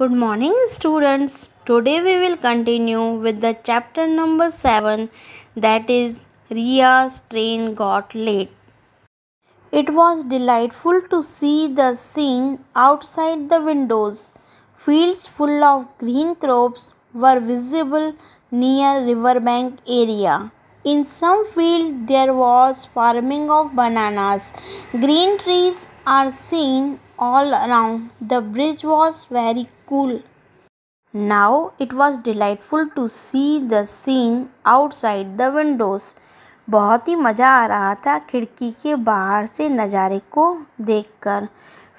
Good morning students. Today we will continue with the chapter number 7 that is Ria's train got late. It was delightful to see the scene outside the windows. Fields full of green crops were visible near riverbank area. In some field there was farming of bananas. Green trees are seen all around. The bridge was very school. Now it was delightful to see the scene outside the windows. बहुत ही मज़ा आ रहा था खिड़की के बाहर से नज़ारे को देखकर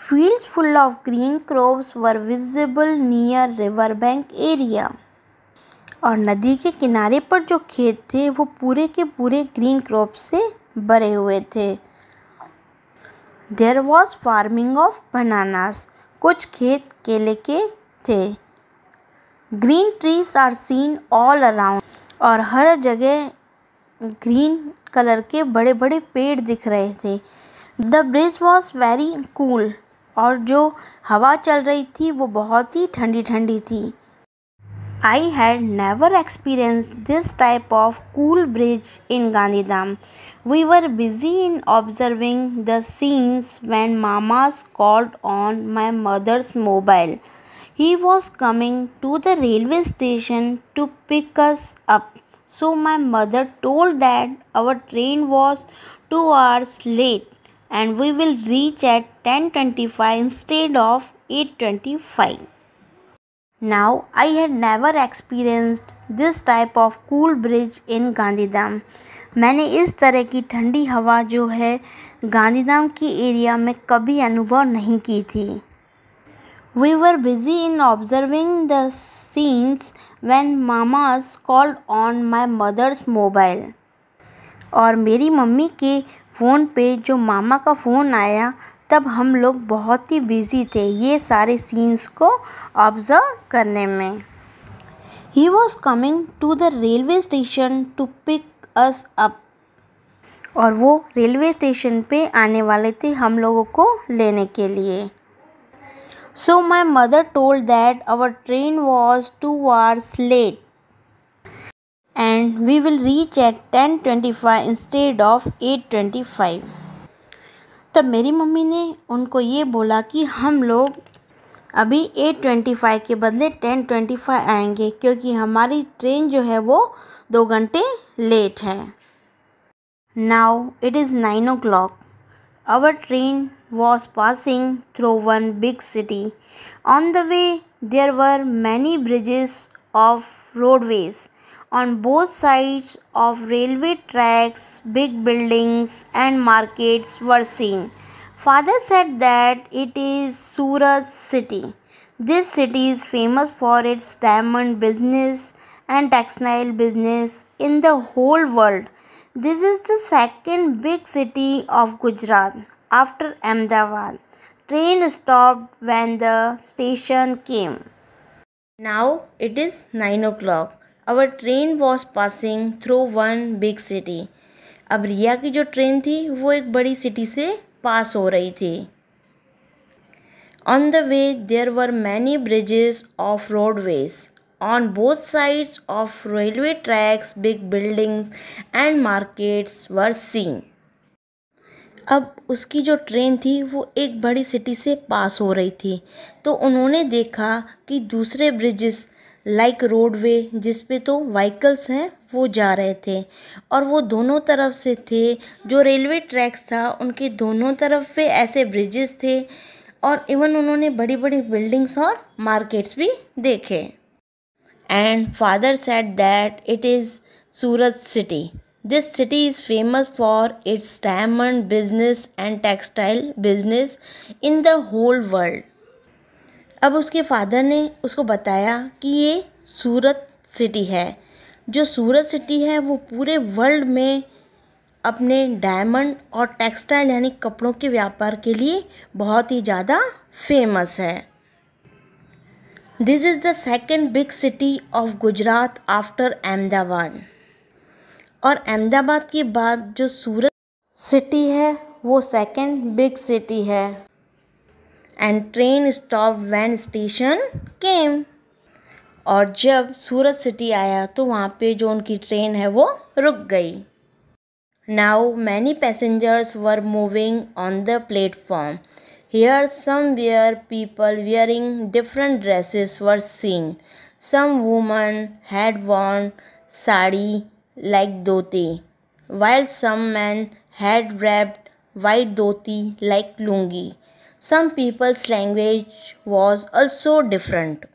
fields full of green crops were visible near river bank area और नदी के किनारे पर जो खेत थे वो पूरे के पूरे ग्रीन क्रॉप्स से भरे हुए थे there was farming of bananas कुछ खेत केले के थे green trees are seen all around और हर जगह ग्रीन कलर के बड़े बड़े पेड़ दिख रहे थे the breeze was very cool और जो हवा चल रही थी वो बहुत ही ठंडी ठंडी थी I had never experience this type of cool breeze in Gandhidham we were busy in observing the scenes when mama's called on my mother's mobile He was coming to the railway station to pick us up. So my mother told that our train was 2 hours late and we will reach at 10:25 instead of 8:25. Now I had never experienced this type of cool bridge in Gandhidham. मैंने इस तरह की ठंडी हवा जो है गांधीधाम की area में कभी अनुभव नहीं की थी We were busy in observing the scenes when mamas called on my mother's mobile. और मेरी मम्मी के फ़ोन पे जो मामा का फ़ोन आया तब हम लोग बहुत ही बिज़ी थे ये सारे सीन्स को ऑब्ज़र्व करने में ही was coming to the railway station to pick us up और वो रेलवे स्टेशन पे आने वाले थे हम लोगों को लेने के लिए So my mother told that our train was 2 hours late and we will reach at 10:25 instead of 8:25 तब मेरी मम्मी ने उनको ये बोला कि हम लोग अभी 8:25 के बदले 10:25 आएंगे क्योंकि हमारी ट्रेन जो है वो दो घंटे लेट है now it is nine o'clock Our train was passing through one big city. On the way, there were many bridges of roadways. On both sides of railway tracks, big buildings and markets were seen. Father said that it is Surat city. This city is famous for its diamond business and textile business in the whole world. This is the second big city of Gujarat after Ahmedabad. Train stopped when the station came. Now it is 9 o'clock. Our train was passing through one big city. अब रिया की जो train थी वो एक बड़ी city से पास हो रही थी on the way there were many bridges of roadways on both sides of railway tracks big buildings and markets were seen अब उसकी जो ट्रेन थी वो एक बड़ी सिटी से पास हो रही थी तो उन्होंने देखा कि दूसरे ब्रिजेस लाइक रोडवे जिस पे तो वहीकल्स हैं वो जा रहे थे और वो दोनों तरफ से थे जो रेलवे ट्रैक्स था उनके दोनों तरफ पे ऐसे ब्रिजेस थे और इवन उन्होंने बड़ी बड़ी बिल्डिंग्स और मार्केट्स भी देखे and father said that it is Surat city. This city is famous for its diamond business and textile business in the whole world. अब उसके फादर ने उसको बताया कि ये सूरत सिटी है जो सूरत सिटी है वो पूरे वर्ल्ड में अपने डायमंड और टेक्सटाइल यानी कपड़ों के व्यापार के लिए बहुत ही ज़्यादा फेमस है This is the second big city of Gujarat after Ahmedabad. और अहमदाबाद के बाद जो सूरत सिटी है वो सेकेंड बिग सिटी है and train stop when station came और जब सूरत सिटी आया तो वहाँ पे जो उनकी ट्रेन है वो रुक गई now many passengers were moving on the platform here somewhere people wearing different dresses were seen some women had worn sari like dhoti while some men had wrapped white dhoti like lungi some people's language was also different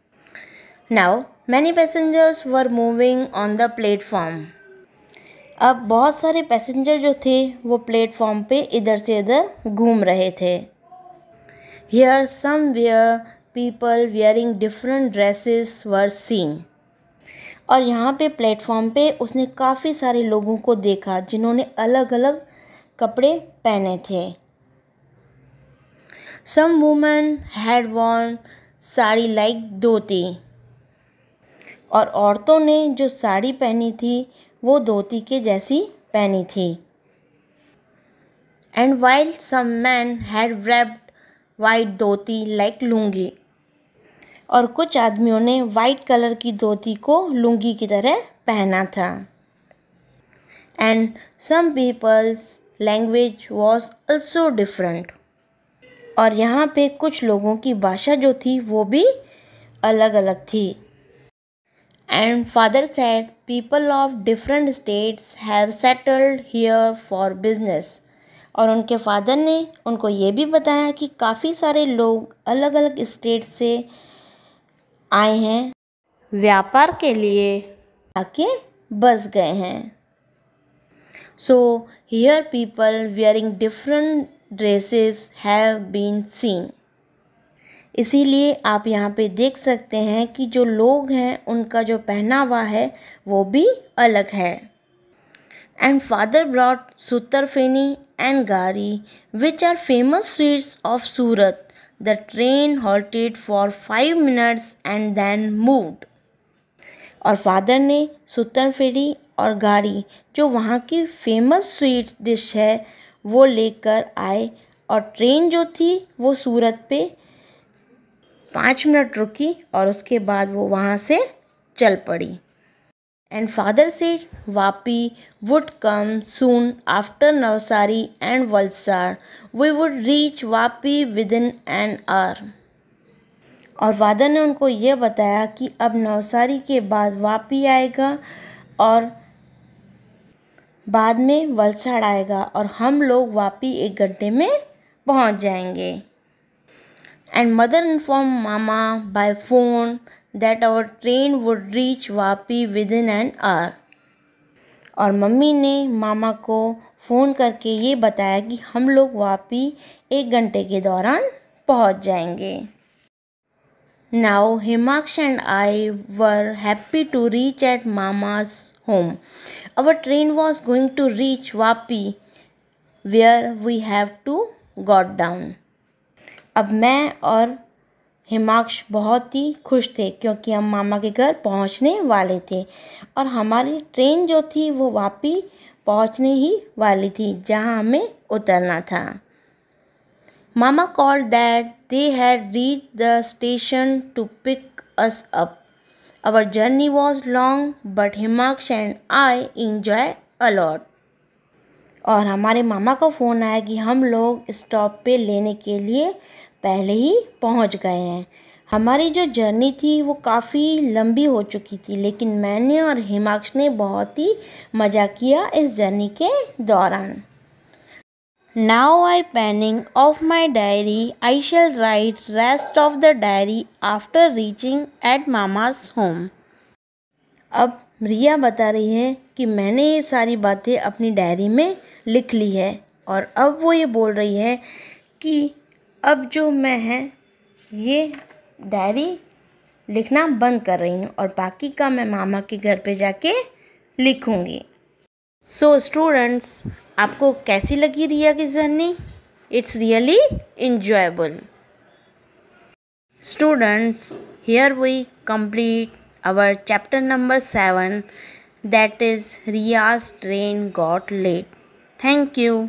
now many passengers were moving on the platform अब बहुत सारे passenger जो थे वो platform पे इधर से उधर घूम रहे थे here somewhere people wearing different dresses were seen और यहाँ पे प्लेटफॉर्म पे उसने काफ़ी सारे लोगों को देखा जिन्होंने अलग अलग कपड़े पहने थे some women had worn sari like dhoti और औरतों ने जो साड़ी पहनी थी वो धोती के जैसी पहनी थी and while some men had wrap white dhoti like lungi और कुछ आदमियों ने वाइट कलर की धोती को लुंगी की तरह पहना था and some people's language was also different और यहाँ पे कुछ लोगों की भाषा जो थी वो भी अलग अलग थी and father said people of different states have settled here for business और उनके फादर ने उनको ये भी बताया कि काफ़ी सारे लोग अलग अलग स्टेट से आए हैं व्यापार के लिए आके बस गए हैं so here people wearing different dresses have been seen इसीलिए आप यहाँ पे देख सकते हैं कि जो लोग हैं उनका जो पहनावा है वो भी अलग है and father brought sutarfeni and gari, which are famous sweets of Surat. The train halted for 5 minutes and then moved. और फादर ने सुतन फेरी और गाड़ी जो वहाँ की फेमस स्वीट डिश है वो लेकर आए और ट्रेन जो थी वो सूरत पे पाँच मिनट रुकी और उसके बाद वो वहाँ से चल पड़ी and father said Vapi would come soon after Navsari and Valsar. We would reach Vapi within an hour. और वादा ने उनको ये बताया कि अब नवसारी के बाद वापी आएगा और बाद में वलसाड़ आएगा और हम लोग वापी एक घंटे में पहुंच जाएंगे and mother inform mama by phone that our train would reach Vapi within an hour और मम्मी ने मामा को फ़ोन करके ये बताया कि हम लोग वापी एक घंटे के दौरान पहुंच जाएंगे now Himaksh and I were happy to reach at mama's home our train was going to reach Vapi where we have to got down अब मैं और हिमाक्ष बहुत ही खुश थे क्योंकि हम मामा के घर पहुंचने वाले थे और हमारी ट्रेन जो थी वो वापी पहुंचने ही वाली थी जहां हमें उतरना था mama call that they had reach the station to pick us up Our journey was long but Himaksh and I enjoy a lot और हमारे मामा का फ़ोन आया कि हम लोग स्टॉप पे लेने के लिए पहले ही पहुंच गए हैं हमारी जो जर्नी थी वो काफ़ी लंबी हो चुकी थी लेकिन मैंने और हिमाक्ष ने बहुत ही मज़ा किया इस जर्नी के दौरान Now I penning off my diary I shall write rest of the diary after reaching at mama's home अब रिया बता रही है कि मैंने ये सारी बातें अपनी डायरी में लिख ली है और अब वो ये बोल रही है कि अब जो मैं है ये डायरी लिखना बंद कर रही हूँ और बाकी का मैं मामा के घर पे जाके लिखूँगी सो स्टूडेंट्स आपको कैसी लगी रिया की journey it's really enjoyable students here we complete our chapter number seven that is Riya's train got late thank you